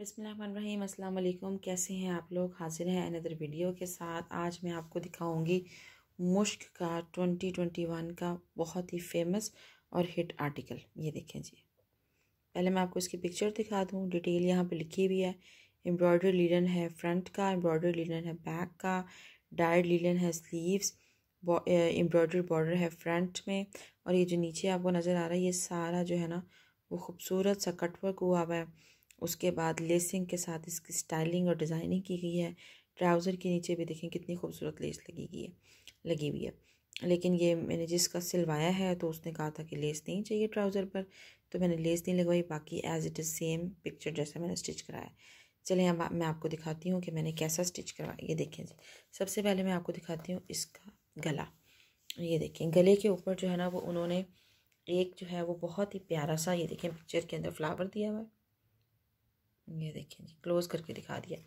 बिसमीम अल्लाम कैसे हैं आप लोग हाजिर हैं अनदर वीडियो के साथ आज मैं आपको दिखाऊंगी मुश्क का 2021 का बहुत ही फेमस और हिट आर्टिकल ये देखें जी पहले मैं आपको इसकी पिक्चर दिखा दूँ डिटेल यहाँ पे लिखी हुई है एम्ब्रॉयडरी लीलन है फ्रंट का एम्ब्रॉयडरी लीलन है बैक का डायड लीलन है स्लीव्स एम्ब्रॉयडरी बॉर्डर है फ्रंट में और ये जो नीचे आपको नज़र आ रहा है ये सारा जो है ना वो खूबसूरत सा कटवर्क हुआ हुआ है उसके बाद लेसिंग के साथ इसकी स्टाइलिंग और डिज़ाइनिंग की गई है ट्राउज़र के नीचे भी देखें कितनी खूबसूरत लेस लगी गई है लगी हुई है लेकिन ये मैंने जिसका सिलवाया है तो उसने कहा था कि लेस नहीं चाहिए ट्राउज़र पर तो मैंने लेस नहीं लगवाई बाकी as it is same picture जैसा मैंने स्टिच कराया चलें अब मैं आपको दिखाती हूँ कि मैंने कैसा स्टिच करवाया ये देखें जी सबसे पहले मैं आपको दिखाती हूँ इसका गला ये देखें गले के ऊपर जो है ना वो उन्होंने एक जो है वो बहुत ही प्यारा सा ये देखें पिक्चर के अंदर फ्लावर दिया हुआ है ये देखें जी क्लोज़ करके दिखा दिया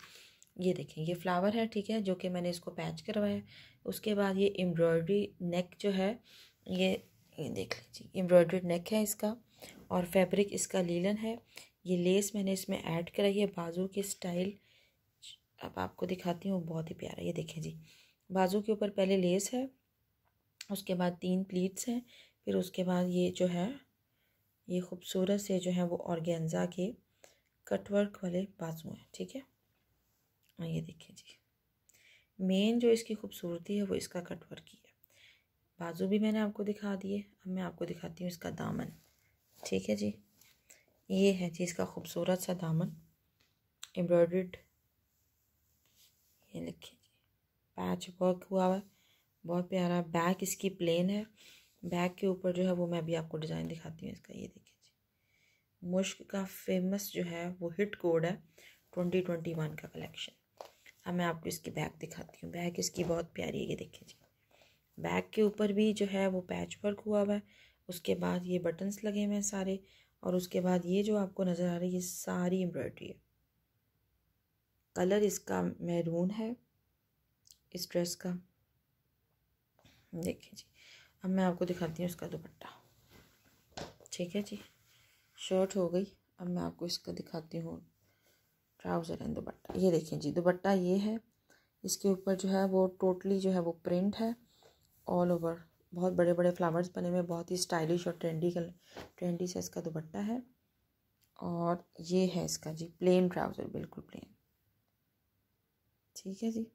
ये देखें ये फ्लावर है ठीक है जो कि मैंने इसको पैच करवाया उसके बाद ये एम्ब्रॉयडरी नेक जो है ये ये देख लीजिए एम्ब्रॉयड्री नेक है इसका और फैब्रिक इसका लीलन है ये लेस मैंने इसमें ऐड कराई है बाजू के स्टाइल अब आपको दिखाती हूँ बहुत ही प्यारा ये देखें जी बाजू के ऊपर पहले लेस है उसके बाद तीन प्लीट्स हैं फिर उसके बाद ये जो है ये खूबसूरत से जो है वो ऑर्गेन्जा के कटवर्क वाले बाजू हैं ठीक है और ये देखिए जी मेन जो इसकी खूबसूरती है वो इसका कटवर्क ही है बाजू भी मैंने आपको दिखा दिए अब मैं आपको दिखाती हूँ इसका दामन ठीक है जी ये है जी इसका खूबसूरत सा दामन एम्ब्रॉयड ये देखिए जी पैच वर्क हुआ हुआ है बहुत प्यारा बैक इसकी प्लेन है बैक के ऊपर जो है वो मैं अभी आपको डिज़ाइन दिखाती हूँ इसका ये देखिए मुश्क का फेमस जो है वो हिट कोड है ट्वेंटी ट्वेंटी वन का कलेक्शन अब मैं आपको इसकी बैग दिखाती हूँ बैग इसकी बहुत प्यारी है ये देखिए जी बैग के ऊपर भी जो है वो पैच वर्क हुआ हुआ है उसके बाद ये बटन्स लगे हुए हैं सारे और उसके बाद ये जो आपको नज़र आ रही है ये सारी एम्ब्रॉयडरी है कलर इसका मैरून है इस ड्रेस का देखिए जी अब मैं आपको दिखाती हूँ इसका दुपट्टा ठीक है जी शर्ट हो गई अब मैं आपको इसका दिखाती हूँ ट्राउज़र एंड दुपट्टा ये देखें जी दुपट्टा ये है इसके ऊपर जो है वो टोटली जो है वो प्रिंट है ऑल ओवर बहुत बड़े बड़े फ्लावर्स बने हुए बहुत ही स्टाइलिश और ट्रेंडी कलर ट्रेंडी से इसका दुपट्टा है और ये है इसका जी प्लेन ट्राउज़र बिल्कुल प्लेन ठीक है जी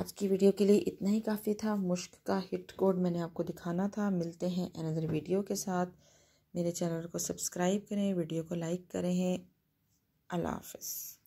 आज की वीडियो के लिए इतना ही काफ़ी था मुश्क का हिट कोड मैंने आपको दिखाना था मिलते हैं अनदर वीडियो के साथ मेरे चैनल को सब्सक्राइब करें वीडियो को लाइक करें अल्लाह हाफिज़